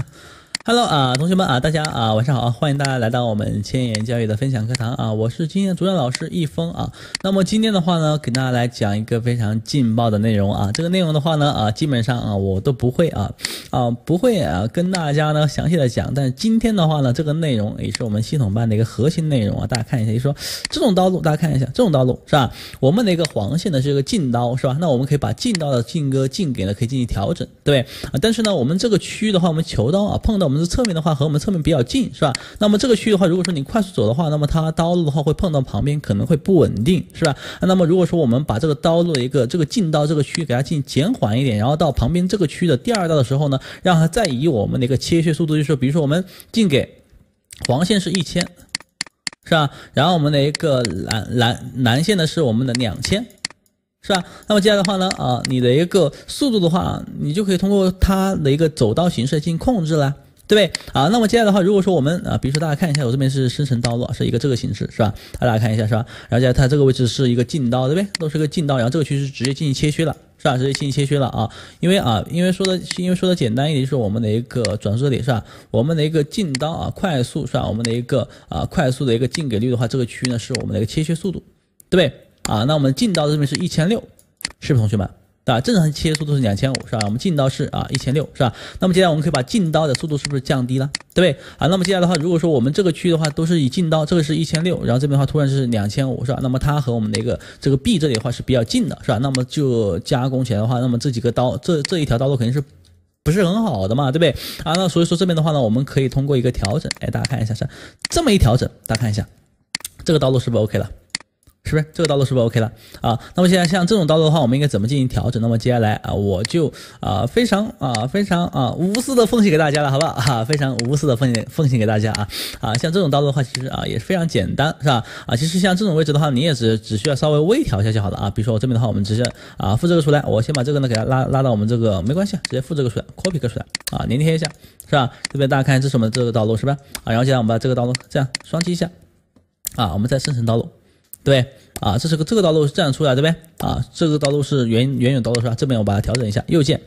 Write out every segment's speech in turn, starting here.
Hello 啊，同学们啊，大家啊，晚上好啊，欢迎大家来到我们千言教育的分享课堂啊，我是今天的主讲老师易峰啊，那么今天的话呢，给大家来讲一个非常劲爆的内容啊，这个内容的话呢啊，基本上啊我都不会啊。啊，不会啊，跟大家呢详细的讲，但是今天的话呢，这个内容也是我们系统班的一个核心内容啊，大家看一下，就说这种刀路，大家看一下这种刀路是吧？我们的一个黄线呢是一个进刀是吧？那我们可以把进刀的进割进给呢可以进行调整，对但是呢，我们这个区域的话，我们球刀啊碰到我们的侧面的话，和我们侧面比较近是吧？那么这个区域的话，如果说你快速走的话，那么它刀路的话会碰到旁边可能会不稳定是吧？那么如果说我们把这个刀路的一个这个进刀这个区域给它进行减缓一点，然后到旁边这个区域的第二道的时候呢？让它再以我们的一个切削速度，就是说，比如说我们进给黄线是一千，是吧？然后我们的一个蓝蓝蓝线呢是我们的两千，是吧？那么接下来的话呢，啊，你的一个速度的话，你就可以通过它的一个走刀形式进行控制了，对不对？啊，那么接下来的话，如果说我们啊，比如说大家看一下，我这边是生成刀路，是一个这个形式，是吧？大家看一下，是吧？然后它这个位置是一个进刀，对不对？都是个进刀，然后这个区是直接进行切削了。是吧？直接进行切削了啊，因为啊，因为说的，因为说的简单一点，就是我们的一个转折点，是吧？我们的一个进刀啊，快速，是吧？我们的一个啊，快速的一个进给率的话，这个区域呢是我们的一个切削速度，对不对？啊，那我们进刀这边是一千六，是不是同学们？啊，正常切速度是两千五，是吧？我们进刀是啊，一千六，是吧？那么接下来我们可以把进刀的速度是不是降低了，对不对？啊，那么接下来的话，如果说我们这个区域的话都是以进刀，这个是一千六，然后这边的话突然是两千五，是吧？那么它和我们的一个这个 B 这里的话是比较近的，是吧？那么就加工起来的话，那么这几个刀，这这一条道路肯定是不是很好的嘛，对不对？啊，那所以说这边的话呢，我们可以通过一个调整，哎，大家看一下，是这么一调整，大家看一下，这个道路是不是 OK 了？是不是这个道路是不是 OK 了啊？那么现在像这种道路的话，我们应该怎么进行调整？那么接下来啊，我就啊非常啊非常啊无私的奉献给大家了，好不好？哈，非常无私的奉献奉献给大家啊啊！像这种道路的话，其实啊也是非常简单，是吧？啊，其实像这种位置的话，你也只只需要稍微微调一下就好了啊。比如说我这边的话，我们直接啊复制个出来，我先把这个呢给它拉拉到我们这个，没关系，直接复制个出来，copy 个出来啊，粘贴一下，是吧？这边大家看，这是我们这个道路，是吧？啊，然后现在我们把这个道路这样双击一下啊，我们再生成道路。对，啊，这是个这个道路是这样出来的呗，啊，这个道路是原原有道路是吧？这边我把它调整一下，右键，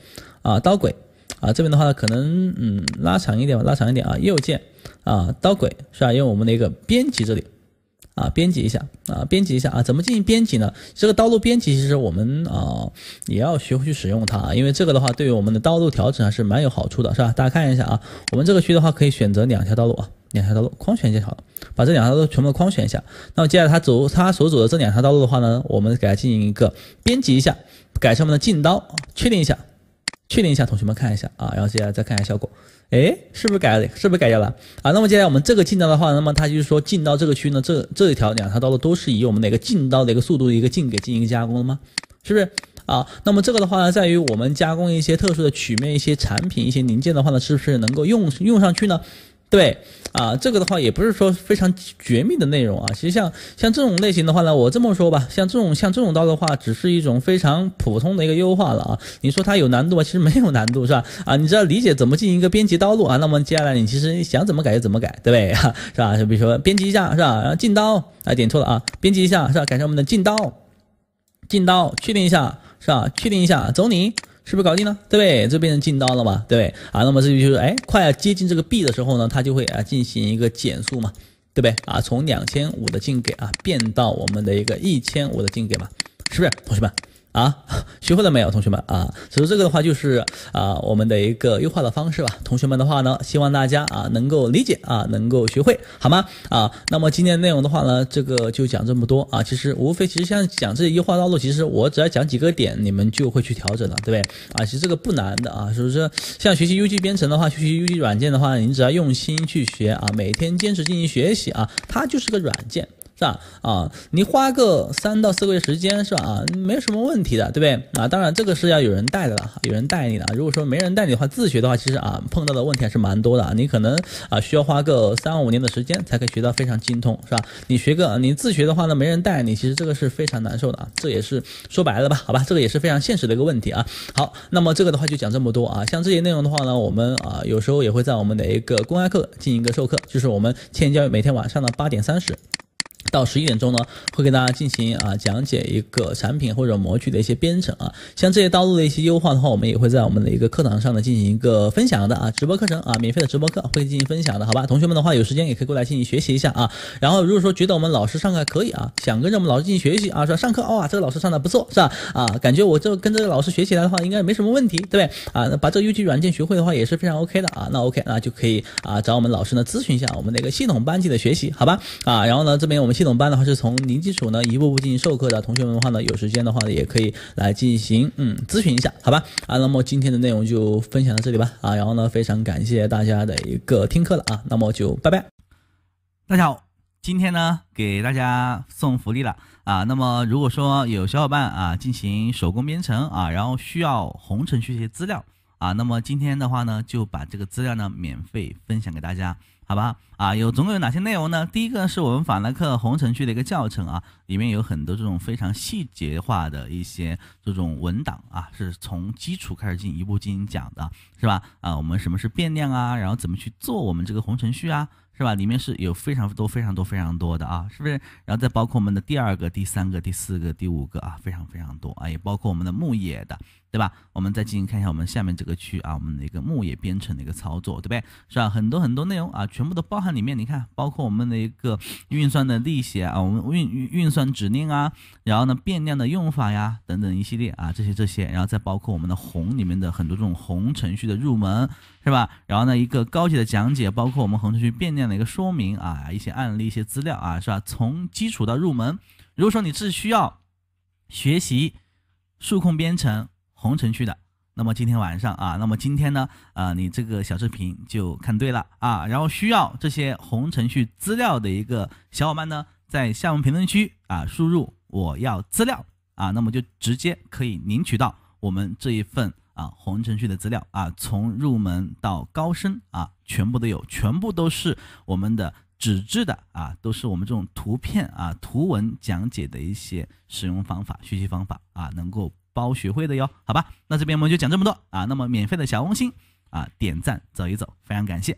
啊，刀轨，啊，这边的话可能嗯拉长一点吧，拉长一点啊，右键，啊，刀轨是吧？用我们的一个编辑这里。啊，编辑一下啊，编辑一下啊，怎么进行编辑呢？这个道路编辑其实我们啊也要学会去使用它，啊，因为这个的话对于我们的道路调整还是蛮有好处的，是吧？大家看一下啊，我们这个区的话可以选择两条道路啊，两条道路框选就好了，把这两条道路全部框选一下。那么接下来它走它所走的这两条道路的话呢，我们给它进行一个编辑一下，改成我们的近道，确定一下。确定一下，同学们看一下啊，然后接下来再看一下效果，哎，是不是改，是不是改掉了啊？那么接下来我们这个进刀的话，那么它就是说进到这个区呢，这这一条两条刀路都是以我们哪个进刀的一个速度一个进给进行加工的吗？是不是啊？那么这个的话呢，在于我们加工一些特殊的曲面、一些产品、一些零件的话呢，是不是能够用用上去呢？对，啊，这个的话也不是说非常绝密的内容啊。其实像像这种类型的话呢，我这么说吧，像这种像这种刀的话，只是一种非常普通的一个优化了啊。你说它有难度吧？其实没有难度是吧？啊，你知道理解怎么进行一个编辑刀路啊？那么接下来你其实想怎么改就怎么改，对不对哈，是吧？就比如说编辑一下是吧？然后进刀啊，点错了啊，编辑一下是吧？改成我们的进刀，进刀，确定一下是吧？确定一下，走你。是不是搞定了？对不对？这变成进刀了嘛，对不对？啊，那么这就就是，哎，快要接近这个 B 的时候呢，它就会啊进行一个减速嘛，对不对？啊，从两千五的进给啊变到我们的一个一千五的进给嘛，是不是，同学们？啊，学会了没有，同学们啊？所以这个的话，就是啊我们的一个优化的方式吧。同学们的话呢，希望大家啊能够理解啊，能够学会，好吗？啊，那么今天内容的话呢，这个就讲这么多啊。其实无非其实像讲这些优化道路，其实我只要讲几个点，你们就会去调整了，对不对？啊，其实这个不难的啊。所以说，像学习 UG 编程的话，学习 UG 软件的话，你只要用心去学啊，每天坚持进行学习啊，它就是个软件。是吧？啊，你花个三到四个月时间，是吧？啊，没有什么问题的，对不对？啊，当然这个是要有人带的了，有人带你了。如果说没人带你的话，自学的话，其实啊，碰到的问题还是蛮多的啊。你可能啊，需要花个三五年的时间才可以学到非常精通，是吧？你学个你自学的话呢，没人带你，其实这个是非常难受的。啊。这也是说白了吧？好吧，这个也是非常现实的一个问题啊。好，那么这个的话就讲这么多啊。像这些内容的话呢，我们啊有时候也会在我们的一个公开课进行一个授课，就是我们千言教育每天晚上的八点三十。到十一点钟呢，会给大家进行啊讲解一个产品或者模具的一些编程啊，像这些道路的一些优化的话，我们也会在我们的一个课堂上呢进行一个分享的啊，直播课程啊，免费的直播课会进行分享的，好吧？同学们的话有时间也可以过来进行学习一下啊。然后如果说觉得我们老师上课可以啊，想跟着我们老师进行学习啊，说上课哇，这个老师上的不错是吧？啊，感觉我就跟这个老师学起来的话应该没什么问题，对不对？啊，把这个 UG 软件学会的话也是非常 OK 的啊，那 OK 那就可以啊找我们老师呢咨询一下我们那个系统班级的学习，好吧？啊，然后呢这边我们。系统班的话是从零基础呢一步步进行授课的，同学们的话呢有时间的话呢也可以来进行嗯咨询一下，好吧？啊，那么今天的内容就分享到这里吧，啊，然后呢非常感谢大家的一个听课了啊，那么就拜拜。大家好，今天呢给大家送福利了啊，那么如果说有小伙伴啊进行手工编程啊，然后需要红程序一些资料啊，那么今天的话呢就把这个资料呢免费分享给大家。好吧，啊，有总共有哪些内容呢？第一个是我们法兰克红程序的一个教程啊，里面有很多这种非常细节化的一些这种文档啊，是从基础开始进一步进行讲的，是吧？啊，我们什么是变量啊，然后怎么去做我们这个红程序啊，是吧？里面是有非常多非常多非常多的啊，是不是？然后再包括我们的第二个、第三个、第四个、第五个啊，非常非常多啊，也包括我们的牧野的，对吧？我们再进行看一下我们下面这个区啊，我们的一个牧野编程的一个操作，对不对？是吧？很多很多内容啊。全部都包含里面，你看，包括我们的一个运算的利息啊，我们运运算指令啊，然后呢，变量的用法呀，等等一系列啊，这些这些，然后再包括我们的宏里面的很多这种宏程序的入门，是吧？然后呢，一个高级的讲解，包括我们宏程序变量的一个说明啊，一些案例、一些资料啊，是吧？从基础到入门，如果说你是需要学习数控编程宏程序的。那么今天晚上啊，那么今天呢，啊，你这个小视频就看对了啊。然后需要这些红程序资料的一个小伙伴呢，在下方评论区啊，输入我要资料啊，那么就直接可以领取到我们这一份啊红程序的资料啊，从入门到高深啊，全部都有，全部都是我们的纸质的啊，都是我们这种图片啊图文讲解的一些使用方法、学习方法啊，能够。包学会的哟，好吧，那这边我们就讲这么多啊。那么免费的小红心啊，点赞走一走，非常感谢。